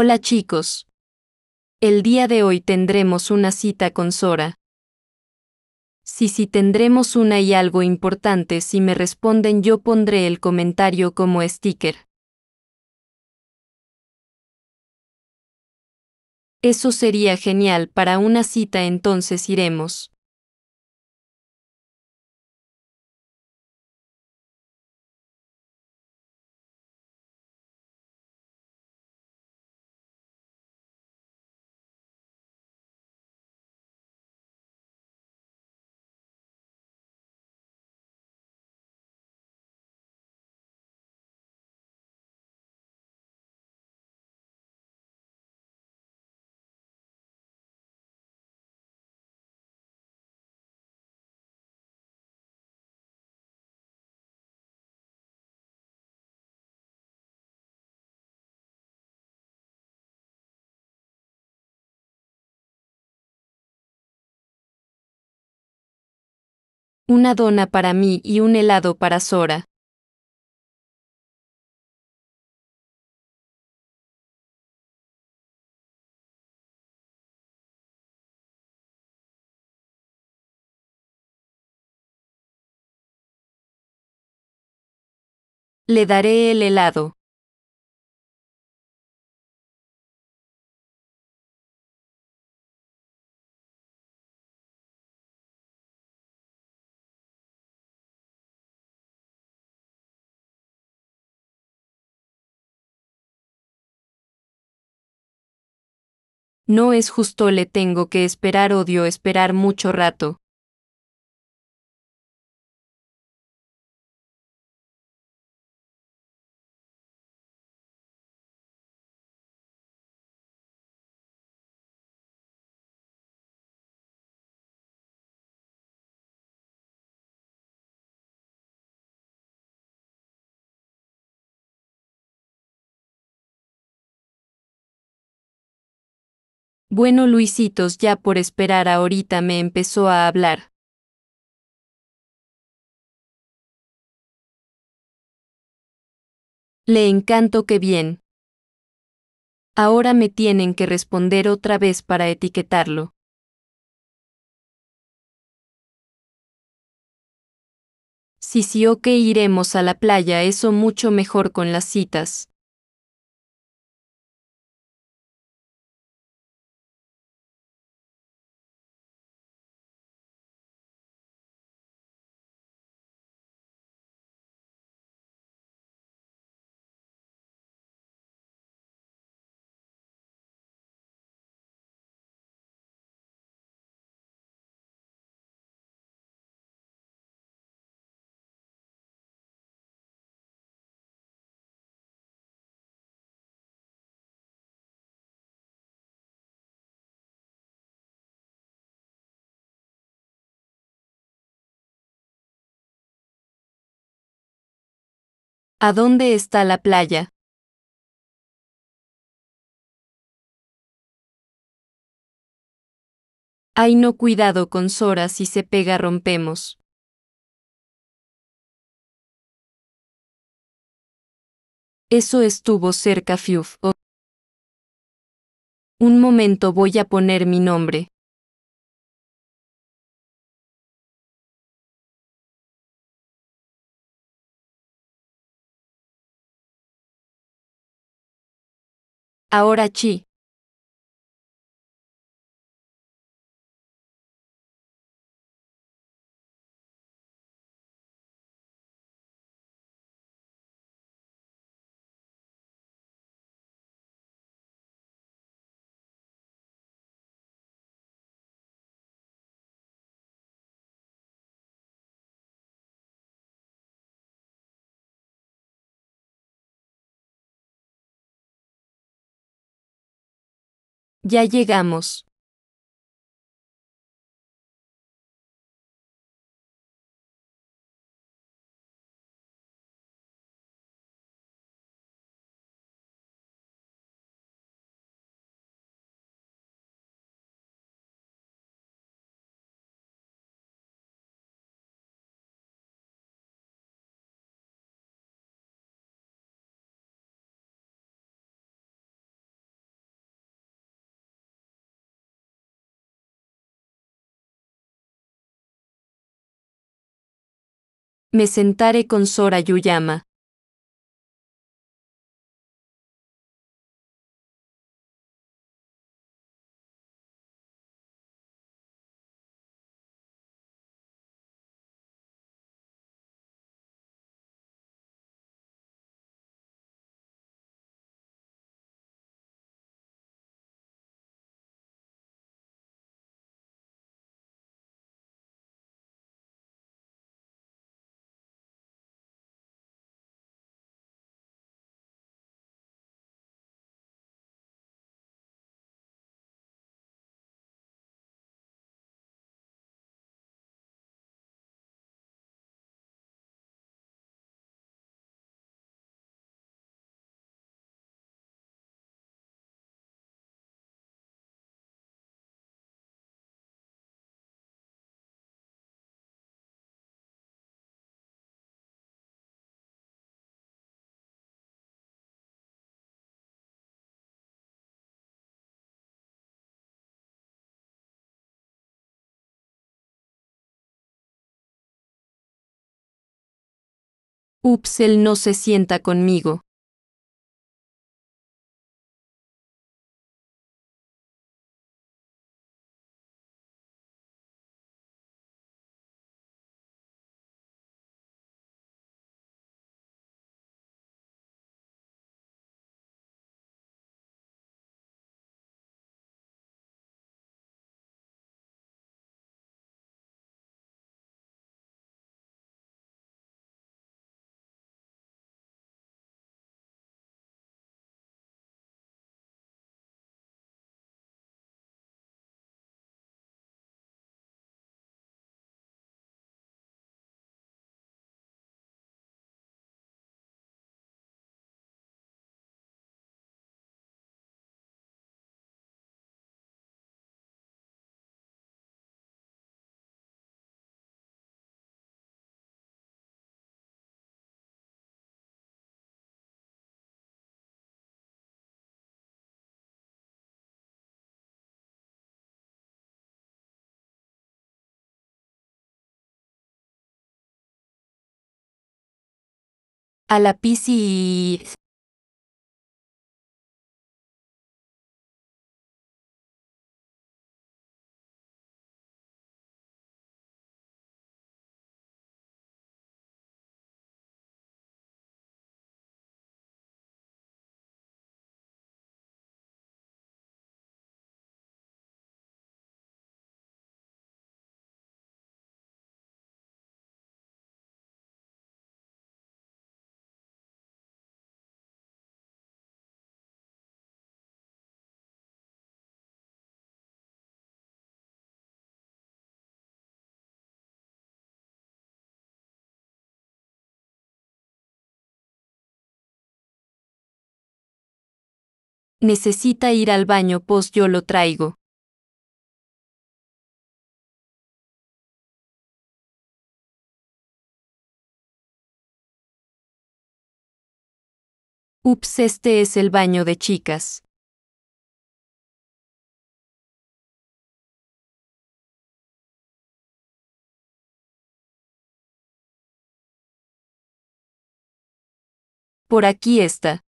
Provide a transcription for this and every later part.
Hola chicos. El día de hoy tendremos una cita con Sora. Si sí tendremos una y algo importante si me responden yo pondré el comentario como sticker. Eso sería genial para una cita entonces iremos. Una dona para mí y un helado para Sora. Le daré el helado. No es justo le tengo que esperar odio esperar mucho rato. Bueno Luisitos ya por esperar ahorita me empezó a hablar. Le encanto que bien. Ahora me tienen que responder otra vez para etiquetarlo. Sí sí ok iremos a la playa eso mucho mejor con las citas. ¿A dónde está la playa? Ay no cuidado con Sora si se pega rompemos. Eso estuvo cerca Fiuf. Oh. Un momento voy a poner mi nombre. Ahora chi. Ya llegamos. Me sentaré con Sora Yuyama. Upsel no se sienta conmigo. a la Piscis. Necesita ir al baño, pues yo lo traigo. Ups, este es el baño de chicas. Por aquí está.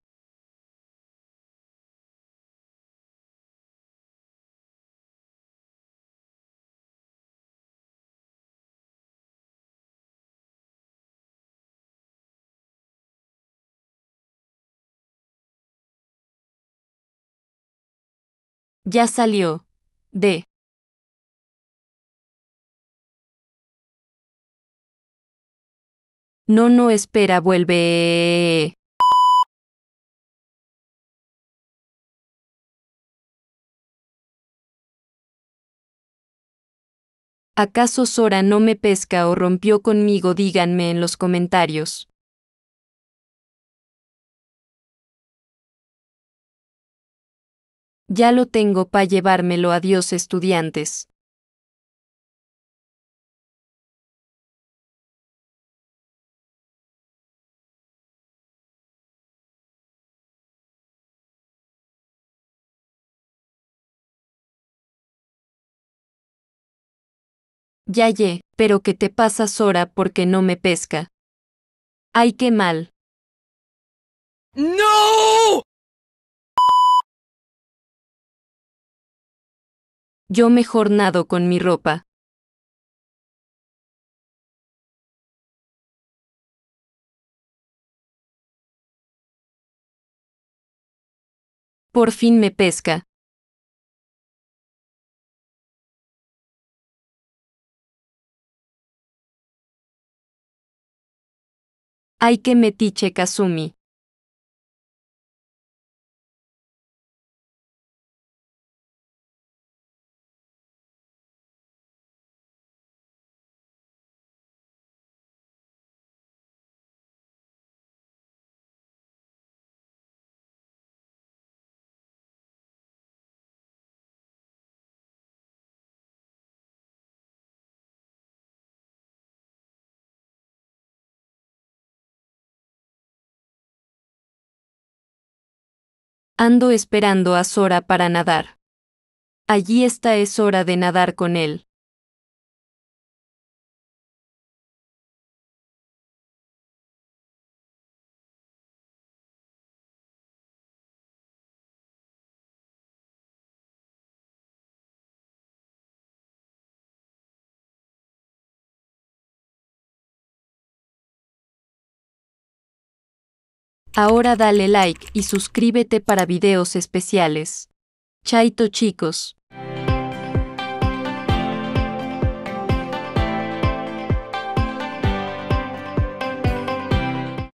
Ya salió. D. No, no espera, vuelve. ¿Acaso Sora no me pesca o rompió conmigo? Díganme en los comentarios. Ya lo tengo para llevármelo a Dios estudiantes. ye, pero que te pasas hora porque no me pesca. ¡Ay, qué mal! ¡No! Yo mejor nado con mi ropa. Por fin me pesca. Hay que metiche Kazumi. Ando esperando a Sora para nadar. Allí está es hora de nadar con él. Ahora dale like y suscríbete para videos especiales. Chaito chicos.